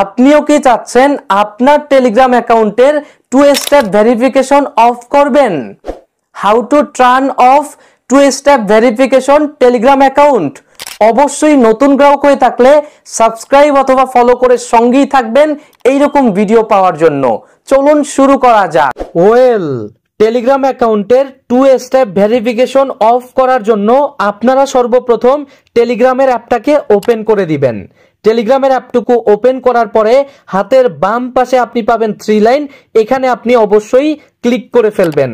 আপনিও কি চাচ্ছেন আপনার টেলিগ্রাম অ্যাকাউন্টের টু স্টেপ ভেরিফিকেশন অফ করবেন how to turn off two step verification Telegram account অবশ্যই নতুন গ্রাহক হয়ে থাকলে সাবস্ক্রাইব অথবা ফলো করে সঙ্গেই থাকবেন এইরকম ভিডিও পাওয়ার জন্য চলুন শুরু করা যাক ওয়েল টেলিগ্রাম অ্যাকাউন্টের টু স্টেপ ভেরিফিকেশন অফ করার জন্য আপনারা সর্বপ্রথম টেলিগ্রামের অ্যাপটাকে ওপেন করে দিবেন টেলিগ্রামের অ্যাপটুকু ওপেন করার পরে হাতের বাম পাশে আপনি পাবেন থ্রি লাইন এখানে আপনি অবশ্যই ক্লিক করে ফেলবেন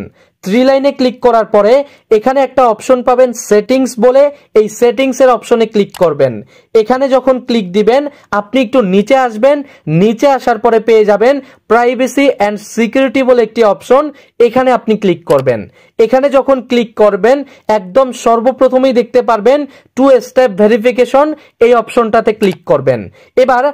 থ্রি লাইনে ক্লিক করার পরে এখানে একটা অপশন পাবেন সেটিংস বলে এই সেটিংসের অপশনে ক্লিক করবেন এখানে যখন ক্লিক দিবেন আপনি একটু নিচে আসবেন নিচে আসার পরে পেয়ে যাবেন প্রাইভেসি অ্যান্ড সিকিউরিটি বলে একটি অপশন এখানে আপনি ক্লিক করবেন এখানে যখন ক্লিক করবেন একদম সর্বপ্রথমেই দেখতে পারবেন টু স্টেপ ভেরিফিকেশন এই অপশনটাতে ক্লিক করবেন এবার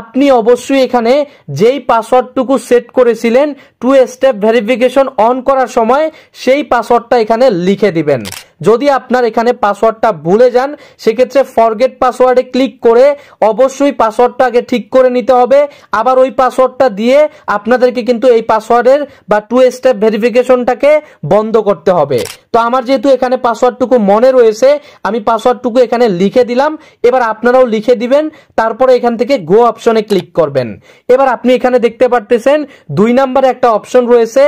আপনি অবশ্যই এখানে যেই পাসওয়ার্ডটুকু সেট করেছিলেন টু স্টেপ ভেরিফিকেশন অন করার সময় সেই পাসওয়ার্ডটা এখানে লিখে দিবেন যদি আপনার এখানে পাসওয়ার্ডটা ভুলে যান সেক্ষেত্রে ফরগেট পাসওয়ার্ডে ক্লিক করে অবশ্যই পাসওয়ার্ডটা আগে ঠিক করে নিতে হবে আবার ওই পাসওয়ার্ডটা দিয়ে আপনাদেরকে কিন্তু এই পাসওয়ার্ডের বা টু স্টেপ ভেরিফিকেশনটাকে বন্ধ করতে হবে তো আমার যেহেতু এখানে পাসওয়ার্ডটুকু মনে রয়েছে আমি পাসওয়ার্ডটুকু এখানে লিখে দিলাম এবার আপনারাও লিখে দিবেন তারপরে এখান থেকে গো অপশনে ক্লিক করবেন এবার আপনি এখানে দেখতে পারতেছেন দুই নাম্বার একটা অপশন রয়েছে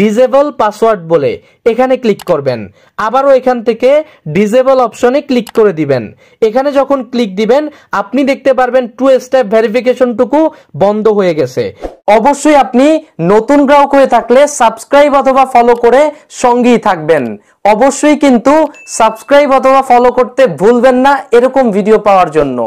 ডিজেবল পাসওয়ার্ড বলে এখানে ক্লিক করবেন আবারও এখান থেকে ডিজেবল অপশনে ক্লিক করে দিবেন এখানে যখন ক্লিক দিবেন আপনি দেখতে পারবেন টু স্টেপ ভেরিফিকেশনটুকু বন্ধ হয়ে গেছে অবশ্যই আপনি নতুন গ্রাহক হয়ে থাকলে সাবস্ক্রাইব অথবা ফলো করে সঙ্গেই থাকবেন অবশ্যই কিন্তু সাবস্ক্রাইব অথবা ফলো করতে ভুলবেন না এরকম ভিডিও পাওয়ার জন্য